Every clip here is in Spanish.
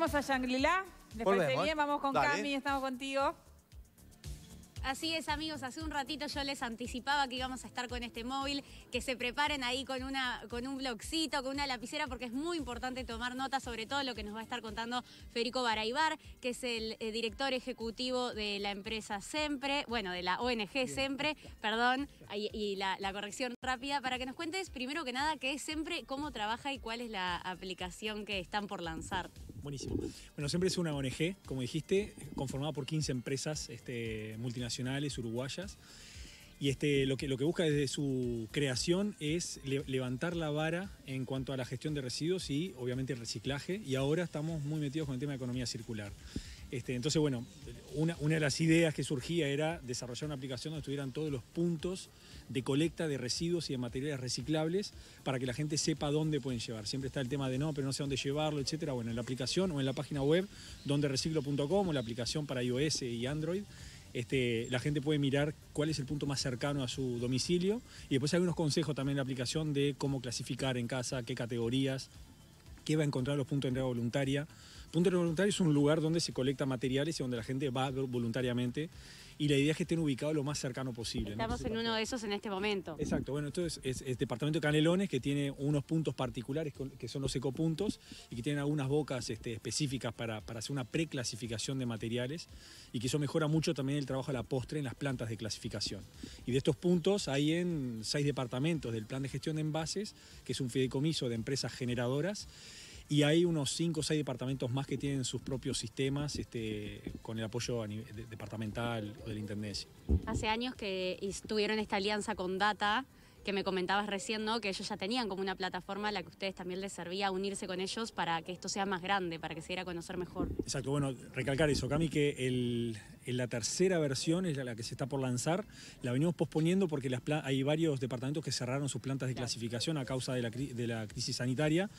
Vamos a Shangri-La. ¿Les bien? Vamos con Cami, estamos contigo. Así es, amigos. Hace un ratito yo les anticipaba que íbamos a estar con este móvil, que se preparen ahí con, una, con un blogcito, con una lapicera, porque es muy importante tomar nota sobre todo lo que nos va a estar contando Federico Baraibar, que es el eh, director ejecutivo de la empresa Sempre, bueno, de la ONG Sempre, perdón, y, la, la, corrección rápida, para que nos cuentes primero que nada qué es Sempre, cómo trabaja y cuál es la aplicación que están por lanzar. Buenísimo. Bueno, siempre es una ONG, como dijiste, conformada por 15 empresas este, multinacionales uruguayas. Y este, lo, que, busca desde su creación es levantar la vara en cuanto a la gestión de residuos y obviamente el reciclaje. Y ahora estamos muy metidos con el tema de economía circular. Este, entonces, bueno, una, de las ideas que surgía era desarrollar una aplicación donde estuvieran todos los puntos de colecta de residuos y de materiales reciclables para que la gente sepa dónde pueden llevar. Siempre está el tema de no, pero no sé dónde llevarlo, etc. Bueno, en la aplicación o en la página web donde reciclo.com o la aplicación para iOS y Android. Este, la gente puede mirar cuál es el punto más cercano a su domicilio y después hay unos consejos también en la aplicación de cómo clasificar en casa, qué categorías, qué va a encontrar los puntos de entrega voluntaria de Voluntarios es un lugar donde se colecta materiales y donde la gente va voluntariamente y la idea es que estén ubicados lo más cercano posible. Estamos en uno de esos en este momento. Exacto, bueno, entonces es, el departamento de Canelones que tiene unos puntos particulares que son los ecopuntos y que tienen algunas bocas este, específicas para, para hacer una preclasificación de materiales y que eso mejora mucho también el trabajo a la postre en las plantas de clasificación. Y de estos puntos hay en seis departamentos del plan de gestión de envases, que es un fideicomiso de empresas generadoras y hay unos 5 o 6 departamentos más que tienen sus propios sistemas este, con el apoyo departamental o de la Intendencia. Hace años que tuvieron esta alianza con Data, que me comentabas recién, que ellos ya tenían como una plataforma a la que ustedes también les servía unirse con ellos para que esto sea más grande, para que se diera a conocer mejor. Exacto, bueno, recalcar eso, Cami, que la tercera versión es la que se está por lanzar, la venimos posponiendo porque hay varios departamentos que cerraron sus plantas de clasificación a causa de la crisis sanitaria.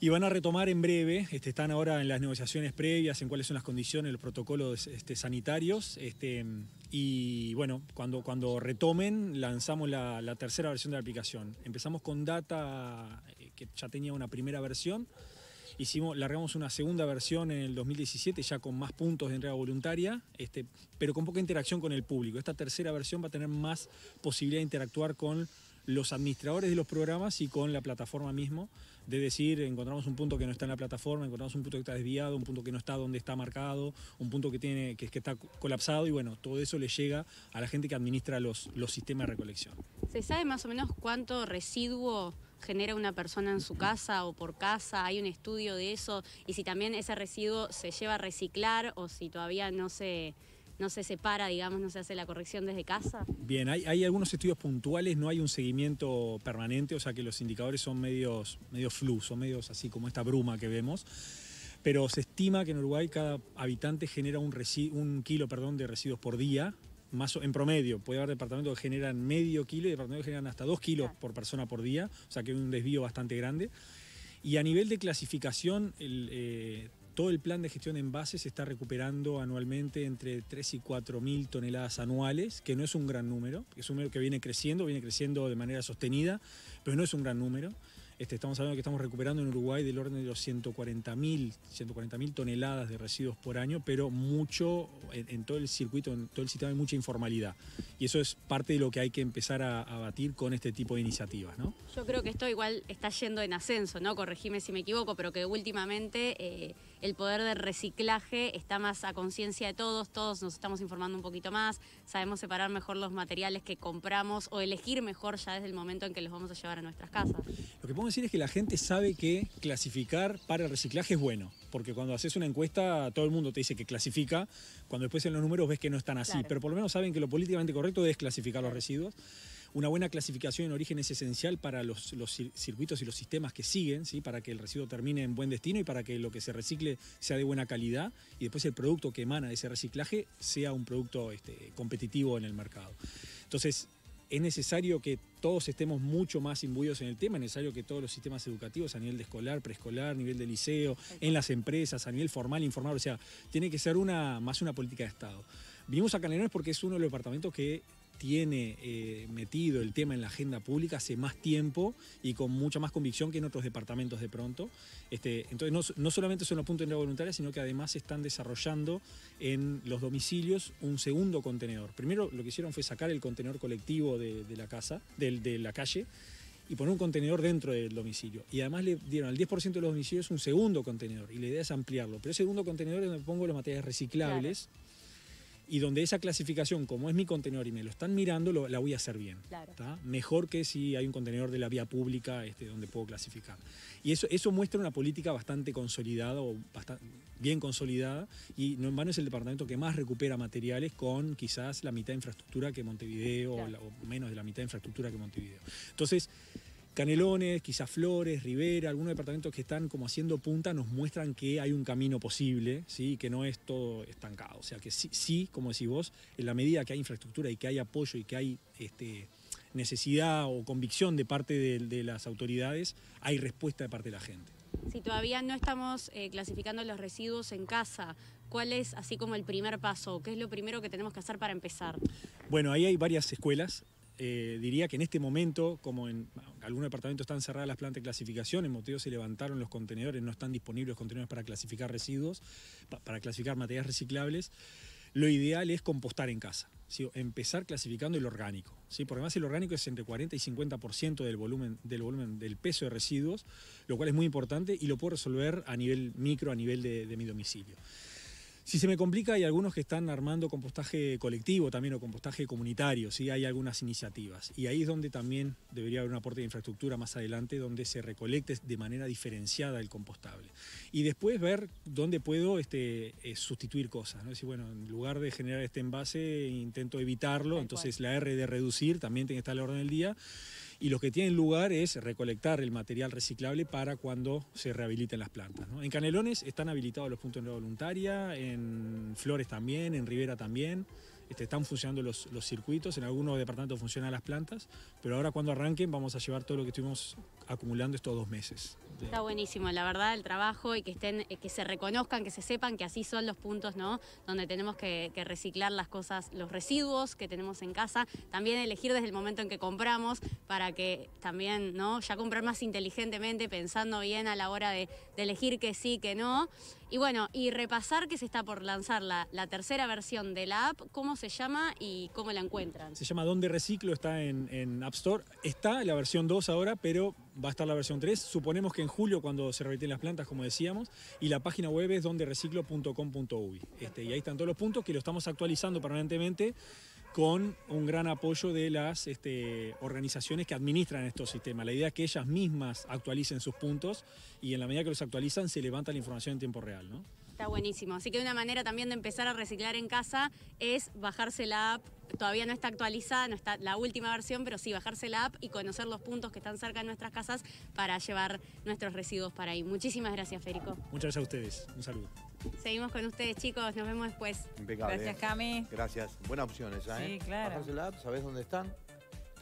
Y van a retomar en breve, este, están ahora en las negociaciones previas, en cuáles son las condiciones, los protocolos este, sanitarios. Este, y bueno, cuando, cuando retomen, lanzamos la, tercera versión de la aplicación. Empezamos con data, eh, que ya tenía una primera versión. Hicimos, largamos una segunda versión en el 2017, ya con más puntos de entrega voluntaria, este, pero con poca interacción con el público. Esta tercera versión va a tener más posibilidad de interactuar con los administradores de los programas y con la plataforma mismo de decir, encontramos un punto que no está en la plataforma, encontramos un punto que está desviado, un punto que no está donde está marcado, un punto que, tiene, que, que está colapsado y bueno, todo eso le llega a la gente que administra los, los sistemas de recolección. ¿Se sabe más o menos cuánto residuo genera una persona en su casa o por casa? ¿Hay un estudio de eso? Y si también ese residuo se lleva a reciclar o si todavía no se no se separa, digamos, no se hace la corrección desde casa? Bien, hay, algunos estudios puntuales, no hay un seguimiento permanente, o sea que los indicadores son medios, medios flus, son medios así como esta bruma que vemos pero se estima que en Uruguay cada habitante genera un, un kilo perdón, de residuos por día, más en promedio. Puede haber departamentos que generan medio kilo y departamentos que generan hasta dos kilos por persona por día, o sea que hay un desvío bastante grande. Y a nivel de clasificación, el, eh, todo el plan de gestión de envases está recuperando anualmente entre 3 y 4 mil toneladas anuales, que no es un gran número, es un número que viene creciendo, viene creciendo de manera sostenida, pero no es un gran número. Este, estamos hablando que estamos recuperando en Uruguay del orden de los 140.000 140 toneladas de residuos por año, pero mucho en, todo el circuito, en todo el sistema hay mucha informalidad. Y eso es parte de lo que hay que empezar a, batir con este tipo de iniciativas. ¿no? Yo creo que esto igual está yendo en ascenso, ¿no? corregime si me equivoco, pero que últimamente eh, el poder de reciclaje está más a conciencia de todos, todos nos estamos informando un poquito más, sabemos separar mejor los materiales que compramos o elegir mejor ya desde el momento en que los vamos a llevar a nuestras casas. Lo que decir es que la gente sabe que clasificar para el reciclaje es bueno, porque cuando haces una encuesta todo el mundo te dice que clasifica, cuando después en los números ves que no están así, pero por lo menos saben que lo políticamente correcto es clasificar los residuos. Una buena clasificación en origen es esencial para los, circuitos y los sistemas que siguen, ¿sí? para que el residuo termine en buen destino y para que lo que se recicle sea de buena calidad y después el producto que emana de ese reciclaje sea un producto este, competitivo en el mercado. Entonces, es necesario que todos estemos mucho más imbuidos en el tema, es necesario que todos los sistemas educativos a nivel de escolar, preescolar, nivel de liceo, en las empresas, a nivel formal, informal, o sea, tiene que ser una más una política de Estado. Vinimos a Canelones porque es uno de los departamentos que tiene eh, metido el tema en la agenda pública hace más tiempo y con mucha más convicción que en otros departamentos de pronto. Este, entonces, no, solamente son los puntos de entrega voluntaria, sino que además están desarrollando en los domicilios un segundo contenedor. Primero lo que hicieron fue sacar el contenedor colectivo de, la casa, de, de la calle, y poner un contenedor dentro del domicilio. Y además le dieron al 10% de los domicilios un segundo contenedor, y la idea es ampliarlo. Pero ese segundo contenedor es donde pongo los materiales reciclables y donde esa clasificación, como es mi contenedor y me lo están mirando, lo, la voy a hacer bien. Mejor que si hay un contenedor de la vía pública este, donde puedo clasificar. Y eso, eso muestra una política bastante consolidada o bastante, bien consolidada y no en vano es el departamento que más recupera materiales con quizás la mitad de infraestructura que Montevideo o, o menos de la mitad de infraestructura que Montevideo. Entonces, Canelones, quizás Flores, Rivera, algunos departamentos que están como haciendo punta nos muestran que hay un camino posible, ¿sí? que no es todo estancado. O sea que sí, como decís vos, en la medida que hay infraestructura y que hay apoyo y que hay este, necesidad o convicción de parte de, las autoridades, hay respuesta de parte de la gente. Si todavía no estamos eh, clasificando los residuos en casa, ¿cuál es así como el primer paso? ¿Qué es lo primero que tenemos que hacer para empezar? Bueno, ahí hay varias escuelas. Eh, diría que en este momento, como en algunos departamentos están cerradas las plantas de clasificación, en motivo se levantaron los contenedores, no están disponibles los contenedores para clasificar residuos, para clasificar materias reciclables. Lo ideal es compostar en casa, empezar clasificando el orgánico, porque además el orgánico es entre 40 y 50% del volumen, del volumen, del peso de residuos, lo cual es muy importante y lo puedo resolver a nivel micro, a nivel de mi domicilio. Si se me complica, hay algunos que están armando compostaje colectivo también o compostaje comunitario, ¿sí? hay algunas iniciativas. Y ahí es donde también debería haber un aporte de infraestructura más adelante, donde se recolecte de manera diferenciada el compostable. Y después ver dónde puedo este, eh, sustituir cosas. ¿no? Es decir, bueno, en lugar de generar este envase, intento evitarlo, entonces la R de reducir también tiene que estar a la orden del día y lo que tienen lugar es recolectar el material reciclable para cuando se rehabiliten las plantas. En Canelones están habilitados los puntos de voluntaria, en Flores también, en Rivera también. Este, están funcionando los, los, circuitos, en algunos departamentos funcionan las plantas, pero ahora cuando arranquen vamos a llevar todo lo que estuvimos acumulando estos dos meses. Está buenísimo, la verdad, el trabajo y que estén, eh, que se reconozcan, que se sepan que así son los puntos, ¿no? Donde tenemos que, reciclar las cosas, los residuos que tenemos en casa, también elegir desde el momento en que compramos para que también, ¿no? Ya comprar más inteligentemente, pensando bien a la hora de, elegir que sí, que no. Y bueno, y repasar que se está por lanzar la, tercera versión de la app, cómo se llama y cómo la encuentran. Se llama Donde Reciclo, está en, en App Store. Está la versión 2 ahora, pero va a estar la versión 3. Suponemos que en julio cuando se reviten las plantas, como decíamos, y la página web es donde reciclo.com.uy. Este, y ahí están todos los puntos que lo estamos actualizando permanentemente con un gran apoyo de las este, organizaciones que administran estos sistemas. La idea es que ellas mismas actualicen sus puntos y en la medida que los actualizan se levanta la información en tiempo real. Está buenísimo. Así que una manera también de empezar a reciclar en casa es bajarse la app. Todavía no está actualizada, no está la última versión, pero sí bajarse la app y conocer los puntos que están cerca de nuestras casas para llevar nuestros residuos para ahí. Muchísimas gracias, Férico. Muchas gracias a ustedes. Un saludo. Seguimos con ustedes, chicos. Nos vemos después. Impecable. Gracias, ¿eh? Cami. Gracias. Buena opción esa, ¿eh? Sí, claro. Bajarse la app, ¿sabés dónde están?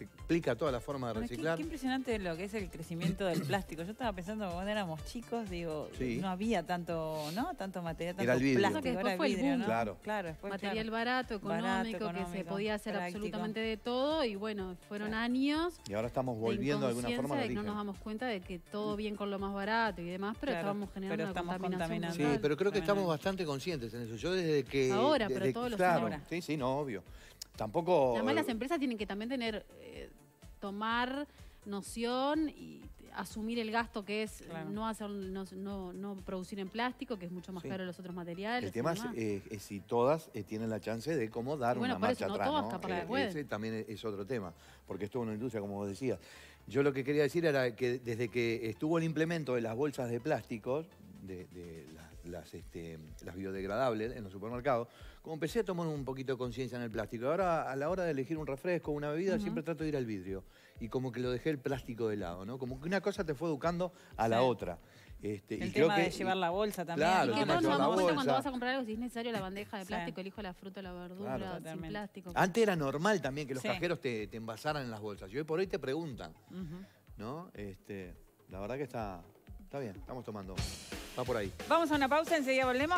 explica toda la forma de reciclar. Qué, impresionante lo que es el crecimiento del plástico. Yo estaba pensando cuando éramos chicos, digo, no había tanto, ¿no? Tanto material, tanto Era el plástico. Claro. claro material Barato, económico, que se podía hacer absolutamente de todo y bueno, fueron años. Y ahora estamos volviendo de, alguna forma. De no nos damos cuenta de que todo bien con lo más barato y demás, pero estábamos generando estamos contaminación. Sí, pero creo que estamos bastante conscientes en eso. Yo desde que... Ahora, pero todos los años. Sí, sí, no, obvio. Tampoco. Además, las eh, empresas tienen que también tener, eh, tomar noción y asumir el gasto que es no, hacer, no, producir en plástico, que es mucho más caro caro los otros materiales. El tema eh, es, si todas tienen la chance de cómo dar bueno, una marcha no atrás. Todas, ¿no? Para eh, también e, es otro tema, porque esto es una industria, como vos decías. Yo lo que quería decir era que desde que estuvo el implemento de las bolsas de plásticos, de, de las las, este, las biodegradables en los supermercados, como empecé a tomar un poquito de conciencia en el plástico. Ahora, a la hora de elegir un refresco, una bebida, siempre trato de ir al vidrio. Y como que lo dejé el plástico de lado, ¿no? Como que una cosa te fue educando a la otra. Este, el y creo que, de llevar la bolsa también. Claro, que cuando vas a comprar algo, si es necesario la bandeja de plástico, elijo la fruta, la verdura, sin plástico. Antes era normal también que los cajeros te, envasaran en las bolsas. Y hoy por hoy te preguntan, ¿no? Este, la verdad que está, está bien, estamos tomando. Va por ahí. Vamos a una pausa, enseguida volvemos.